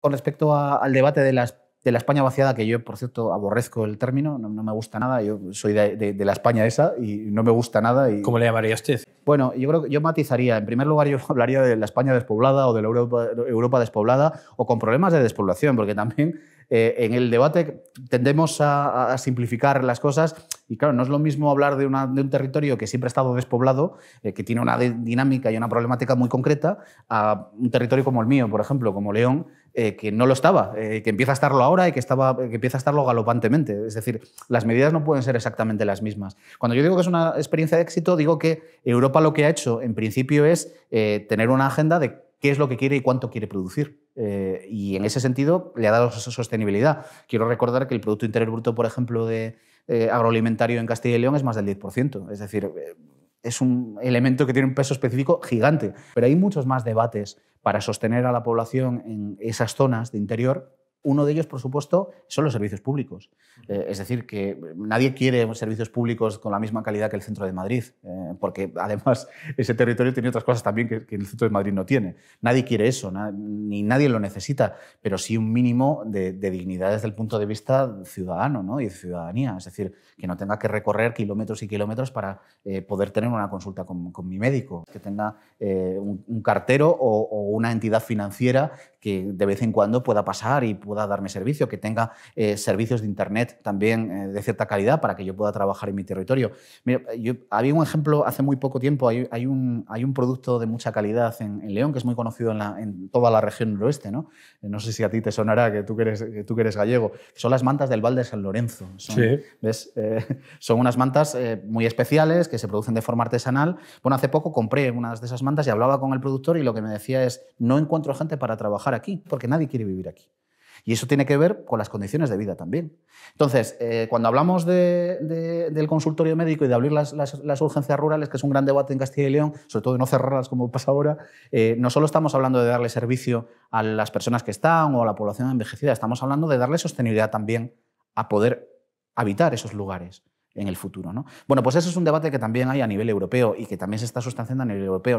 con respecto al debate de la, de la, España vaciada, que yo, por cierto, aborrezco el término, no, me gusta nada, yo soy de, la España esa y no me gusta nada. Y... ¿Cómo le llamaría usted? Bueno, yo creo que yo matizaría, en primer lugar yo hablaría de la España despoblada o de la Europa despoblada o con problemas de despoblación, porque también eh, en el debate tendemos a, simplificar las cosas y claro, no es lo mismo hablar de, un territorio que siempre ha estado despoblado, eh, que tiene una dinámica y una problemática muy concreta, a un territorio como el mío, por ejemplo, como León, eh, que no lo estaba, que empieza a estarlo ahora y que, estaba, que empieza a estarlo galopantemente. Es decir, las medidas no pueden ser exactamente las mismas. Cuando yo digo que es una experiencia de éxito, digo que Europa lo que ha hecho en principio es tener una agenda de qué es lo que quiere y cuánto quiere producir. Eh, y en ese sentido le ha dado sostenibilidad. Quiero recordar que el Producto Interior Bruto, por ejemplo, de eh, agroalimentario en Castilla y León es más del 10%. Es decir, eh, es un elemento que tiene un peso específico gigante. Pero hay muchos más debates para sostener a la población en esas zonas de interior uno de ellos, por supuesto, son los servicios públicos. Eh, es decir, que nadie quiere servicios públicos con la misma calidad que el centro de Madrid, eh, porque además ese territorio tiene otras cosas también que, el centro de Madrid no tiene. Nadie quiere eso, ni nadie lo necesita, pero sí un mínimo de, dignidad desde el punto de vista ciudadano y de ciudadanía. Es decir, que no tenga que recorrer kilómetros y kilómetros para eh, poder tener una consulta con, mi médico, que tenga un, cartero o una entidad financiera que de vez en cuando pueda pasar y pueda a darme servicio, que tenga eh, servicios de Internet también eh, de cierta calidad para que yo pueda trabajar en mi territorio. yo, había un ejemplo hace muy poco tiempo, hay, un, hay un producto de mucha calidad en, León que es muy conocido en, toda la región noroeste, ¿no? Eh, no sé si a ti te sonará que tú eres, tú eres gallego, son las mantas del Val de San Lorenzo. Son, unas mantas muy especiales que se producen de forma artesanal. Bueno, hace poco compré una de esas mantas y hablaba con el productor y lo que me decía es, no encuentro gente para trabajar aquí porque nadie quiere vivir aquí. Y eso tiene que ver con las condiciones de vida también. Entonces, eh, cuando hablamos del consultorio médico y de abrir las, urgencias rurales, que es un gran debate en Castilla y León, sobre todo de no cerrarlas como pasa ahora, eh, no solo estamos hablando de darle servicio a las personas que están o a la población envejecida, estamos hablando de darle sostenibilidad también a poder habitar esos lugares en el futuro. ¿no? Bueno, pues eso es un debate que también hay a nivel europeo y que también se está sustanciando a nivel europeo.